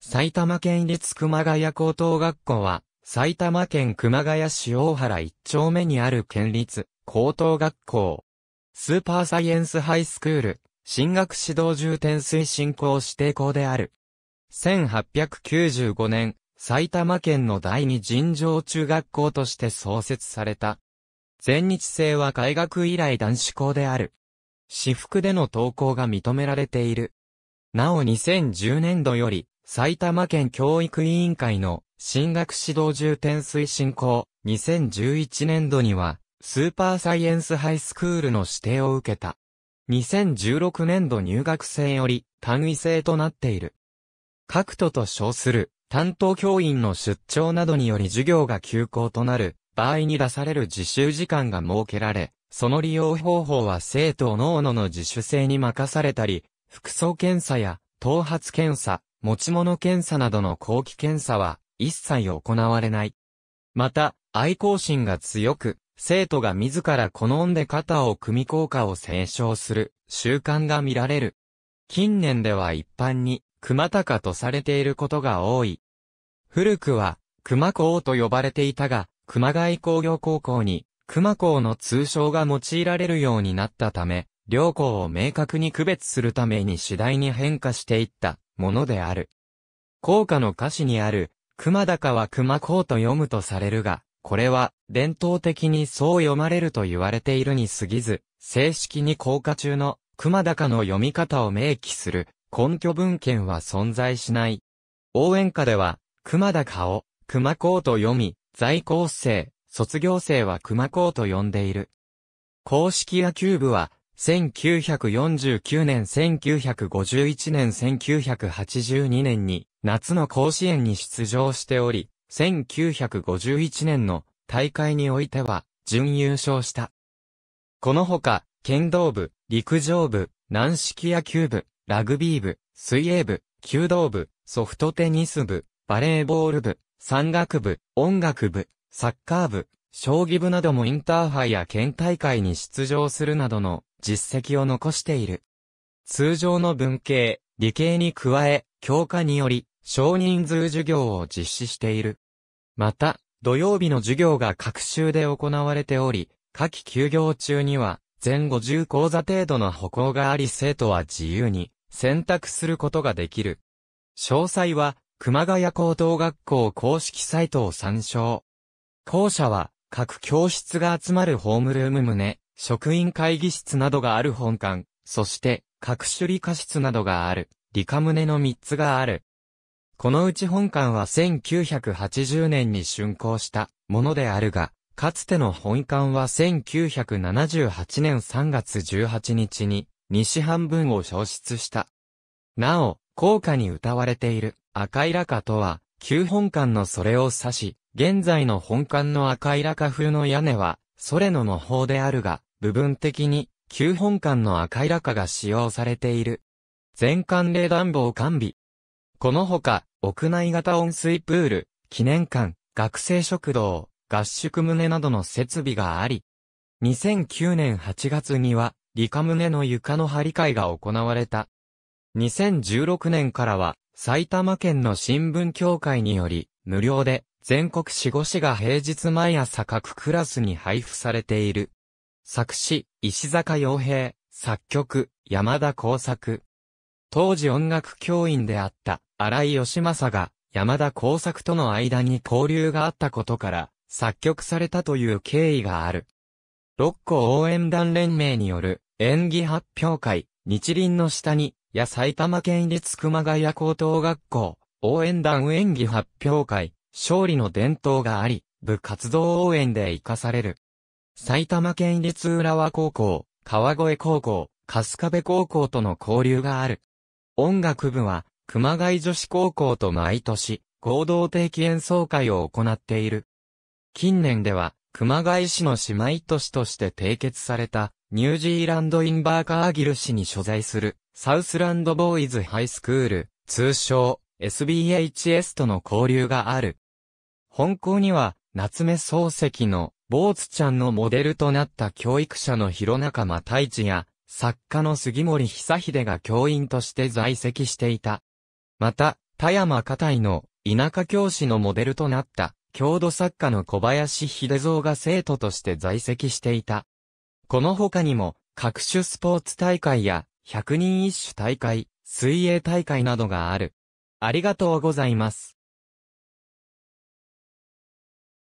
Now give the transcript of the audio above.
埼玉県立熊谷高等学校は、埼玉県熊谷市大原一丁目にある県立高等学校。スーパーサイエンスハイスクール、進学指導重点推進校指定校である。1895年、埼玉県の第二尋常中学校として創設された。全日制は開学以来男子校である。私服での登校が認められている。なお2010年度より、埼玉県教育委員会の進学指導重点推進校2011年度にはスーパーサイエンスハイスクールの指定を受けた。2016年度入学生より単位制となっている。各都と称する担当教員の出張などにより授業が休校となる場合に出される自習時間が設けられ、その利用方法は生徒おのおのの自主性に任されたり、服装検査や頭髪検査、持ち物検査などの後期検査は一切行われない。また、愛好心が強く、生徒が自ら好んで肩を組み効果を斉唱する習慣が見られる。近年では一般に熊高とされていることが多い。古くは熊高と呼ばれていたが、熊谷工業高校に熊高の通称が用いられるようになったため、両校を明確に区別するために次第に変化していったものである。校歌の歌詞にある、熊高は熊高と読むとされるが、これは伝統的にそう読まれると言われているに過ぎず、正式に校歌中の熊高の読み方を明記する根拠文献は存在しない。応援歌では、熊高を熊高と読み、在校生、卒業生は熊高と呼んでいる。公式野球部は、1949年1951年1982年に夏の甲子園に出場しており、1951年の大会においては準優勝した。このほか、剣道部、陸上部、軟式野球部、ラグビー部、水泳部、弓道部、ソフトテニス部、バレーボール部、山岳部、音楽部、サッカー部、将棋部などもインターハイや県大会に出場するなどの実績を残している。通常の文系、理系に加え、教科により、少人数授業を実施している。また、土曜日の授業が各週で行われており、夏季休業中には、全50講座程度の歩行があり生徒は自由に選択することができる。詳細は、熊谷高等学校公式サイトを参照。校舎は、各教室が集まるホームルーム棟、職員会議室などがある本館、そして、各種理科室などがある、理科棟の3つがある。このうち本館は1980年に竣工したものであるが、かつての本館は1978年3月18日に西半分を消失した。なお、高歌に歌われている赤いラカとは、旧本館のそれを指し、現在の本館の赤いラカ風の屋根は、ソレノの方であるが、部分的に9本間の赤いラカが使用されている。全館冷暖房完備。このほか、屋内型温水プール、記念館、学生食堂、合宿棟などの設備があり、2009年8月には、理科棟の床の張り替えが行われた。2016年からは、埼玉県の新聞協会により、無料で、全国四五市が平日毎朝各クラスに配布されている。作詞、石坂洋平、作曲、山田耕作。当時音楽教員であった荒井義正が山田耕作との間に交流があったことから作曲されたという経緯がある。六甲応援団連盟による演技発表会、日輪の下に、や埼玉県立熊谷高等学校、応援団演技発表会、勝利の伝統があり、部活動応援で活かされる。埼玉県立浦和高校、川越高校、春日部高校との交流がある。音楽部は、熊谷女子高校と毎年、合同定期演奏会を行っている。近年では、熊谷市の姉妹都市として締結された、ニュージーランドインバーカーギル市に所在する、サウスランドボーイズハイスクール、通称、SBHS との交流がある。本校には、夏目漱石の、坊津ちゃんのモデルとなった教育者の広中間太一や、作家の杉森久秀が教員として在籍していた。また、田山家体の田舎教師のモデルとなった、郷土作家の小林秀蔵が生徒として在籍していた。この他にも、各種スポーツ大会や、百人一首大会、水泳大会などがある。ありがとうございます。